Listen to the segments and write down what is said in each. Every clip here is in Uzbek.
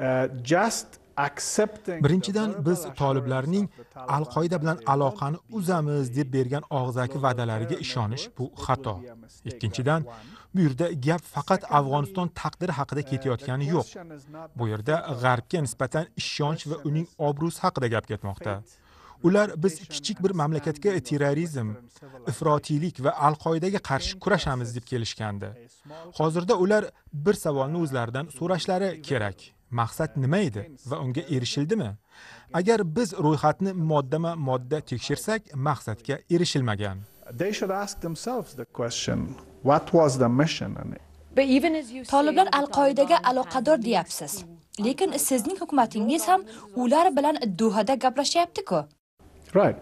Uh, birinchidan biz toliblarning al qoida bilan aloqani uzamiz deb bergan og'zaki va'dalariga ishonish bu xato ikkinchidan bu yerda gap faqat afg'oniston taqdiri haqida uh, ketayotgani yo'q bu yerda g'arbga nisbatan ishonch va uning obro'si haqida gap ketmoqda ular biz kichik bir mamlakatga terrorizm ifrotiylik va al qoidaga qarshi kurashamiz deb kelishgandi hozirda ular bir savolni uh, o'zlaridan so'rashlari kerak maqsad nima edi va unga erishildimi agar biz ro'yxatni moddama modda tekshirsak maqsadga erishilmagan toliblar al qoidaga aloqador deyapsiz lekin sizning hukumatingiz ham ular bilan duhada gaplashyaptiku ku right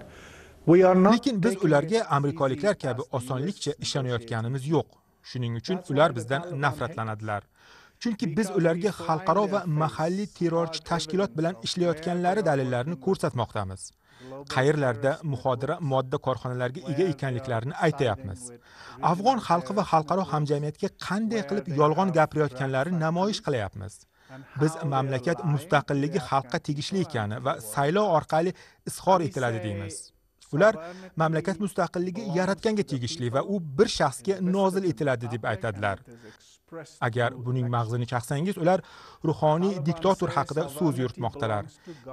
lekin biz ularga amerikaliklar kabi osonlikcha ishonayotganimiz yo'q shuning uchun ular bizdan nafratlanadilar chunki biz ularga xalqaro va mahalliy terrorchi tashkilot bilan ishlayotganlari dalillarini ko'rsatmoqdamiz qayerlarda muhodira modda korxonalarga ega ekanliklarini aytayapmiz afg'on xalqi va xalqaro hamjamiyatga qanday qilib yolg'on gapirayotganlarini namoyish qilyapmiz biz mamlakat mustaqilligi xalqqa tegishli ekani va saylov orqali izhor etiladi deymiz ular mamlakat mustaqilligi yaratganga tegishli va u bir shaxsga nozil etiladi deb aytadilar agar buning mag'zini chaqsangiz ular ruhoniy diktator haqida so'z yuritmoqdalar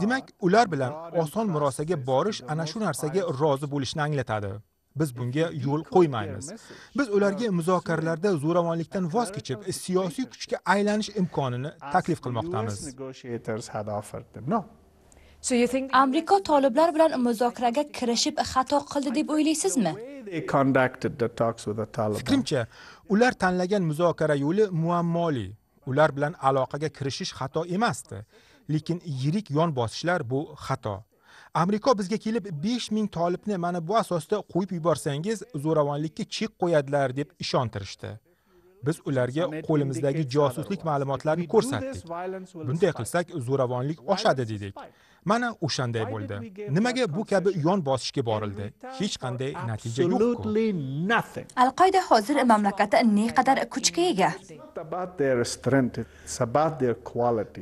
demak ular bilan oson murosaga borish ana shu narsaga rozi bo'lishni anglatadi biz bunga yo'l qo'ymaymiz biz ularga muzokaralarda zo'ravonlikdan voz kechib siyosiy kuchga aylanish imkonini taklif qilmoqdamiz amerika toliblar bilan muzokaraga kirishib xato qildi deb o'ylaysizmi fikrimcha ular tanlagan muzokara yo'li muammoli ular bilan aloqaga kirishish xato emasdi lekin yirik yon bosishlar bu xato amerika bizga kelib besh ming tolibni mana bu asosda qo'yib yuborsangiz zo'ravonlikka chek qo'yadilar deb ishontirishdi biz ularga qo'limizdagi josuslik ma'lumotlarini ko'rsatdik bunday qilsak zo'ravonlik oshadi dedik mana o'shanday bo'ldi nimaga bu kabi yon bosishga borildi hech qanday natija yo'qku al qoida hozir ne qadar kuchga ega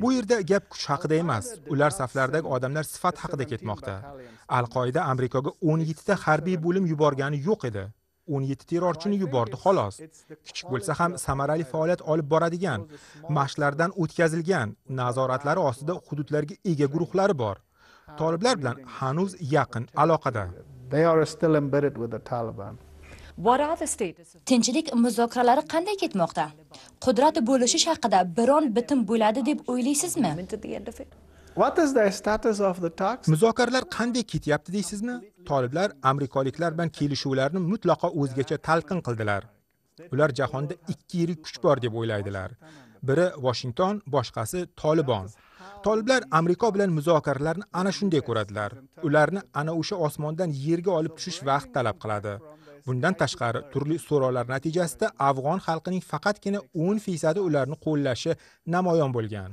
bu yerda gap kuch haqida emas ular saflaridagi odamlar sifat haqida ketmoqda al qoida amerikaga o'n yettita harbiy bo'lim yuborgani yo'q edi o'n yetti terrorchini yubordi xolos kichik bo'lsa ham samarali faoliyat olib boradigan mashqlardan o'tkazilgan nazoratlari ostida hududlarga ega guruhlari bor toliblar bilan hanuz yaqin aloqada tinchlik muzokaralari qanday ketmoqda qudrat bo'lishish haqida biron bitim bo'ladi deb o'ylaysizmi what is the status of the talks muzokaralar qanday ketyapti deysizmi toliblar amerikaliklar bilan kelishuvlarni mutlaqo o'zgacha talqin qildilar ular jahonda ikki yirik kuch bor deb o'ylaydilar biri Washington, boshqasi Taliban. Toliblar Amerika bilan muzokaralarni ana shunday ko'radilar. Ularni ana o'sha osmondan yerga olib tushish vaqt talab qiladi. Bundan tashqari, turli so'rovlar natijasida afg'on xalqining faqatgina 10 ularni qo'llashi namoyon bo'lgan.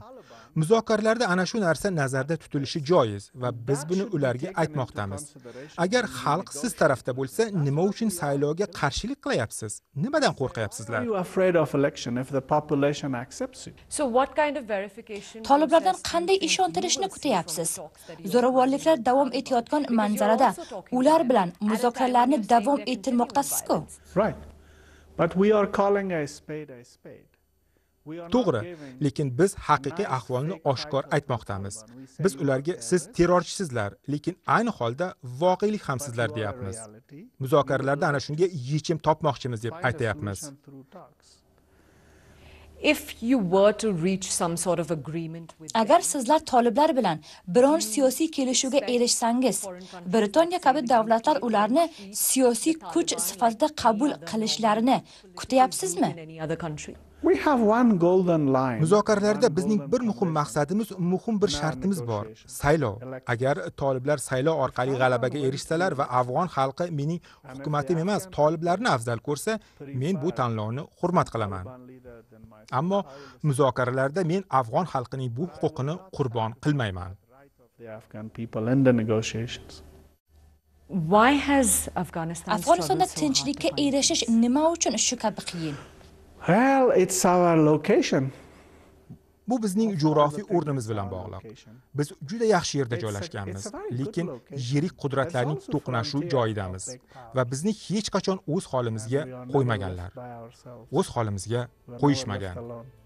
muzokaralarda ana shu narsa nazarda tutilishi joiz va biz buni ularga aytmoqdamiz agar xalq siz tarafda bo'lsa nima uchun saylovga qarshilik qilyapsiz nimadan qo'rqyapsizlar toliblardan qanday ishontirishni kutyapsiz zo'ravonliklar davom etayotgan manzarada ular bilan muzokaralarni davom ettirmoqdasizku but we are calling a spade a spade to'g'ri lekin biz haqiqiy ahvolni oshkor aytmoqdamiz biz ularga siz terrorchisizlar lekin ayni holda voqelik ham sizlar deyapmiz muzokaralarda ana shunga yechim topmoqchimiz deb aytyapmiz agar sizlar toliblar bilan biron siyosiy kelishuvga erishsangiz britaniya kabi davlatlar ularni siyosiy kuch sifatida qabul qilishlarini kutyapsizmi muzokaralarda bizning bir muhim maqsadimiz muhim bir shartimiz bor saylov agar toliblar saylov orqali g'alabaga erishsalar va afg'on xalqi mening hukumatim emas toliblarni afzal ko'rsa men bu tanlovni hurmat qilaman ammo muzokaralarda men afg'on xalqining bu huquqini qurbon qilmayman afg'onistonda tinchlikka erishish nima uchun shu kabi qiyin Well, it's our location. bu bizning jo'g'rofiy o'rnimiz bilan bog'liq biz juda yaxshi yerda joylashganmiz lekin yirik qudratlarning to'qnashuv joyidamiz va bizni hech qachon o'z holimizga qo'ymaganlar o'z holimizga qo'yishmagan